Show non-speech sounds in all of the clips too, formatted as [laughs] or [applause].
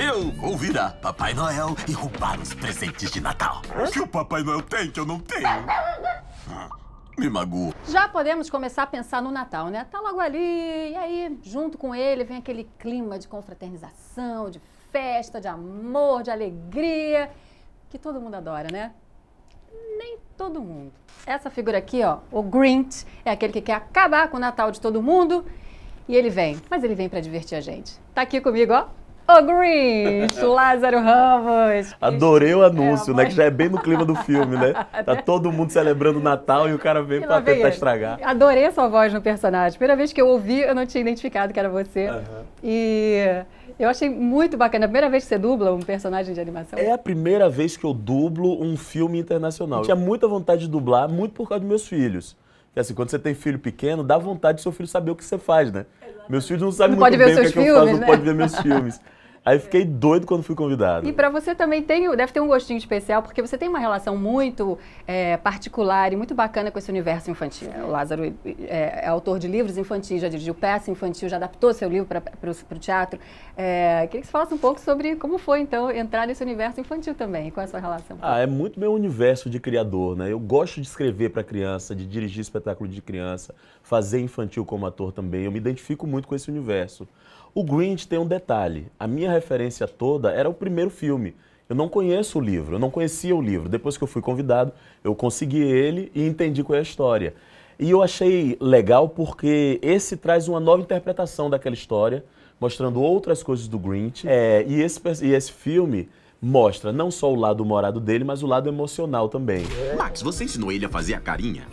Eu vou virar Papai Noel e roubar os presentes de Natal. O que o Papai Noel tem que eu não tenho? Ah, me magoou. Já podemos começar a pensar no Natal, né? Tá logo ali, e aí, junto com ele, vem aquele clima de confraternização, de festa, de amor, de alegria, que todo mundo adora, né? Nem todo mundo. Essa figura aqui, ó, o Grinch, é aquele que quer acabar com o Natal de todo mundo e ele vem. Mas ele vem para divertir a gente. Tá aqui comigo, ó. É. [laughs] O Grinch, Lázaro Ramos. Adorei o anúncio, é, né? Que já é bem no clima do filme, né? [laughs] Tá todo mundo celebrando o Natal e o cara vem pra tentar estragar. Adorei a sua voz no personagem. Primeira vez que eu ouvi, eu não tinha identificado que era você. Uhum. E eu achei muito bacana. a primeira vez que você dubla um personagem de animação? É a primeira vez que eu dublo um filme internacional. Eu tinha muita vontade de dublar, muito por causa dos meus filhos. Porque assim, quando você tem filho pequeno, dá vontade do seu filho saber o que você faz, né? Meus filhos não sabem não muito bem o que, é que eu faço, né? não pode ver meus filmes. [laughs] Aí fiquei doido quando fui convidado. E para você também tem, deve ter um gostinho especial, porque você tem uma relação muito é, particular e muito bacana com esse universo infantil. O Lázaro é, é autor de livros infantis, já dirigiu peça infantil, já adaptou seu livro para o teatro. É, queria que você falasse um pouco sobre como foi, então, entrar nesse universo infantil também, qual é a sua relação. Ah, é muito meu universo de criador, né? Eu gosto de escrever para criança, de dirigir espetáculo de criança, fazer infantil como ator também. Eu me identifico muito com esse universo. O Grinch tem um detalhe. A minha referência toda era o primeiro filme. Eu não conheço o livro, eu não conhecia o livro. Depois que eu fui convidado, eu consegui ele e entendi qual é a história. E eu achei legal porque esse traz uma nova interpretação daquela história, mostrando outras coisas do Grinch. É, e, esse, e esse filme mostra não só o lado morado dele, mas o lado emocional também. Max, você ensinou ele a fazer a carinha?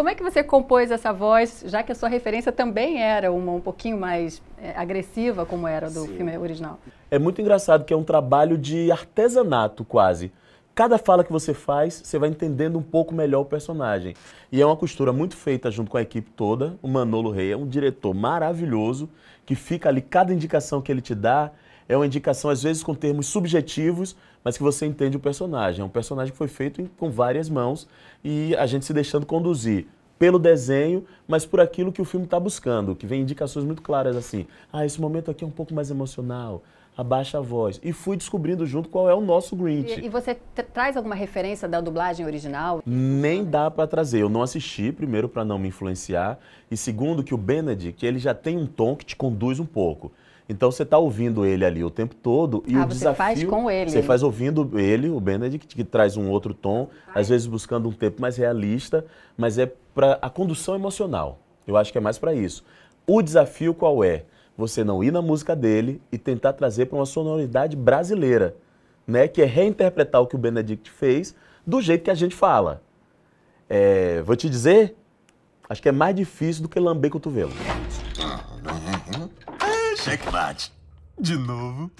Como é que você compôs essa voz, já que a sua referência também era uma um pouquinho mais é, agressiva, como era do Sim. filme original? É muito engraçado que é um trabalho de artesanato, quase. Cada fala que você faz, você vai entendendo um pouco melhor o personagem. E é uma costura muito feita junto com a equipe toda. O Manolo Rei é um diretor maravilhoso, que fica ali, cada indicação que ele te dá, é uma indicação, às vezes, com termos subjetivos, mas que você entende o personagem. É um personagem que foi feito com várias mãos e a gente se deixando conduzir pelo desenho, mas por aquilo que o filme está buscando, que vem indicações muito claras assim. Ah, esse momento aqui é um pouco mais emocional, abaixa a voz. E fui descobrindo junto qual é o nosso Grinch. E, e você traz alguma referência da dublagem original? Nem dá para trazer. Eu não assisti, primeiro, para não me influenciar, e segundo, que o Benedict, ele já tem um tom que te conduz um pouco. Então você está ouvindo ele ali o tempo todo e ah, o você desafio faz com ele. você faz ouvindo ele, o Benedict que traz um outro tom, Ai. Ah, às é? vezes buscando um tempo mais realista, mas é para a condução emocional. Eu acho que é mais para isso. O desafio qual é? Você não ir na música dele e tentar trazer para uma sonoridade brasileira, né? Que é reinterpretar o que o Benedict fez do jeito que a gente fala. É, vou te dizer, acho que é mais difícil do que lamber cotovelo. Checkmate. De novo.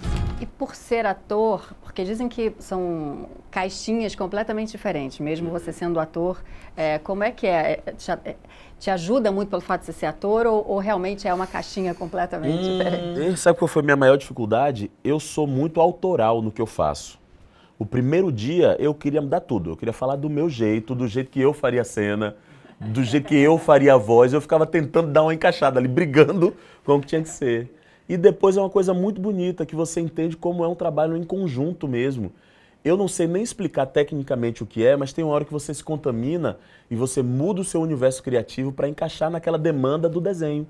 E por ser ator, porque dizem que são caixinhas completamente diferentes, mesmo você sendo ator, é, como é que é? é te, é, te, ajuda muito pelo fato de você ser ator ou, ou realmente é uma caixinha completamente hum, diferente? Eh, sabe qual foi a minha maior dificuldade? Eu sou muito autoral no que eu faço. O primeiro dia eu queria mudar tudo, eu queria falar do meu jeito, do jeito que eu faria a cena, do jeito que eu faria a voz, eu ficava tentando dar uma encaixada ali, brigando com o que tinha que ser. E depois é uma coisa muito bonita que você entende como é um trabalho em conjunto mesmo. Eu não sei nem explicar tecnicamente o que é, mas tem uma hora que você se contamina e você muda o seu universo criativo para encaixar naquela demanda do desenho.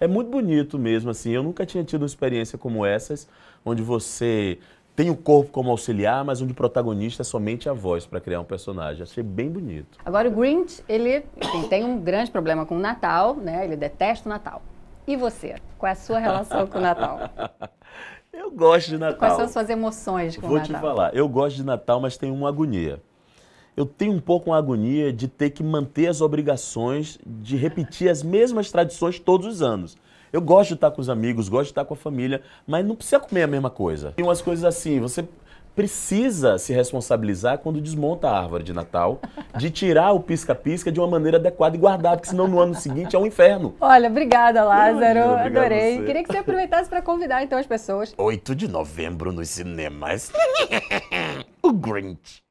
É muito bonito mesmo, assim. Eu nunca tinha tido uma experiência como essas, onde você tem o corpo como auxiliar, mas onde o protagonista é somente a voz para criar um personagem. Achei bem bonito. Agora, o Grinch, ele enfim, tem um grande problema com o Natal, né? Ele detesta o Natal. E você? Qual é a sua relação com o Natal? [laughs] Eu gosto de Natal. Quais são as suas emoções com Vou o Natal? Vou te falar, eu gosto de Natal, mas tenho uma agonia. Eu tenho um pouco uma agonia de ter que manter as obrigações de repetir as mesmas tradições todos os anos. Eu gosto de estar com os amigos, gosto de estar com a família, mas não precisa comer a mesma coisa. Tem umas coisas assim, você precisa se responsabilizar quando desmonta a árvore de Natal, de tirar o pisca-pisca de uma maneira adequada e guardar, porque senão no ano seguinte é um inferno. Olha, obrigada, Lázaro. Imagina, obrigado Adorei. Queria que você aproveitasse para convidar então as pessoas. 8 de novembro nos cinemas. [laughs] o Grinch.